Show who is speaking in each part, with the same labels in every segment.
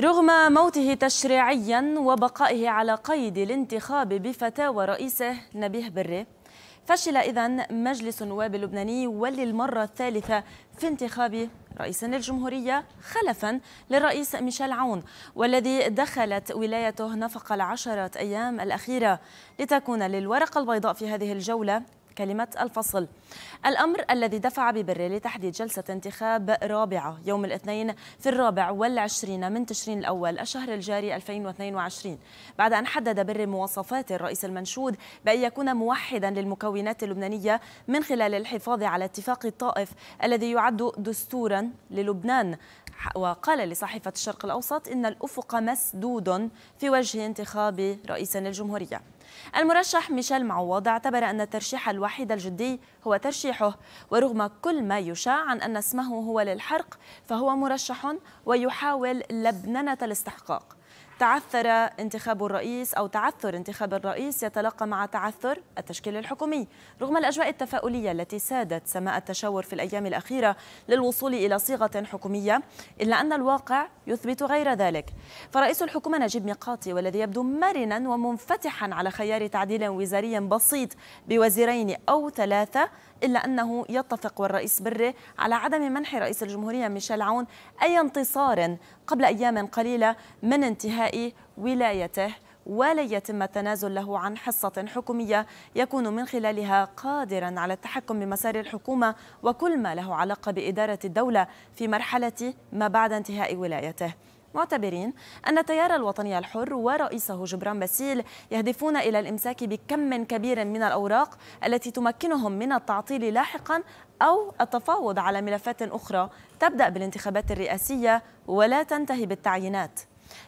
Speaker 1: رغم موته تشريعيا وبقائه على قيد الانتخاب بفتاوى رئيسه نبيه بري فشل إذا مجلس النواب اللبناني وللمرة الثالثة في انتخاب رئيس للجمهورية خلفا للرئيس ميشيل عون والذي دخلت ولايته نفق العشرة أيام الأخيرة لتكون للورقة البيضاء في هذه الجولة كلمة الفصل الأمر الذي دفع ببري لتحديد جلسة انتخاب رابعة يوم الاثنين في الرابع والعشرين من تشرين الأول الشهر الجاري 2022 بعد أن حدد بري مواصفات الرئيس المنشود بأن يكون موحدا للمكونات اللبنانية من خلال الحفاظ على اتفاق الطائف الذي يعد دستورا للبنان وقال لصحيفة الشرق الأوسط إن الأفق مسدود في وجه انتخاب رئيس للجمهورية المرشح ميشيل معوض اعتبر أن الترشيح الوحيد الجدي هو ترشيحه ورغم كل ما يشاع عن أن اسمه هو للحرق فهو مرشح ويحاول لبننة الاستحقاق تعثر انتخاب الرئيس أو تعثر انتخاب الرئيس يتلاقى مع تعثر التشكيل الحكومي رغم الأجواء التفاؤلية التي سادت سماء التشاور في الأيام الأخيرة للوصول إلى صيغة حكومية إلا أن الواقع يثبت غير ذلك فرئيس الحكومة نجيب ميقاتي والذي يبدو مرنا ومنفتحا على خيار تعديل وزاري بسيط بوزيرين أو ثلاثة إلا أنه يتفق والرئيس بري على عدم منح رئيس الجمهورية ميشيل عون أي انتصار قبل أيام قليلة من انتهاء ولايته ولا يتم التنازل له عن حصة حكومية يكون من خلالها قادرا على التحكم بمسار الحكومة وكل ما له علاقة بإدارة الدولة في مرحلة ما بعد انتهاء ولايته معتبرين أن التيار الوطني الحر ورئيسه جبران باسيل يهدفون إلى الإمساك بكم كبير من الأوراق التي تمكنهم من التعطيل لاحقا أو التفاوض على ملفات أخرى تبدأ بالانتخابات الرئاسية ولا تنتهي بالتعيينات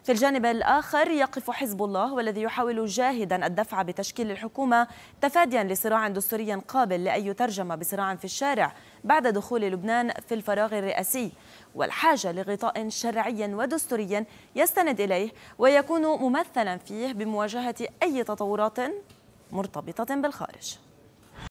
Speaker 1: في الجانب الآخر يقف حزب الله والذي يحاول جاهدا الدفع بتشكيل الحكومة تفاديا لصراع دستوري قابل لأن يترجم بصراع في الشارع بعد دخول لبنان في الفراغ الرئاسي والحاجة لغطاء شرعي ودستوري يستند إليه ويكون ممثلا فيه بمواجهة أي تطورات مرتبطة بالخارج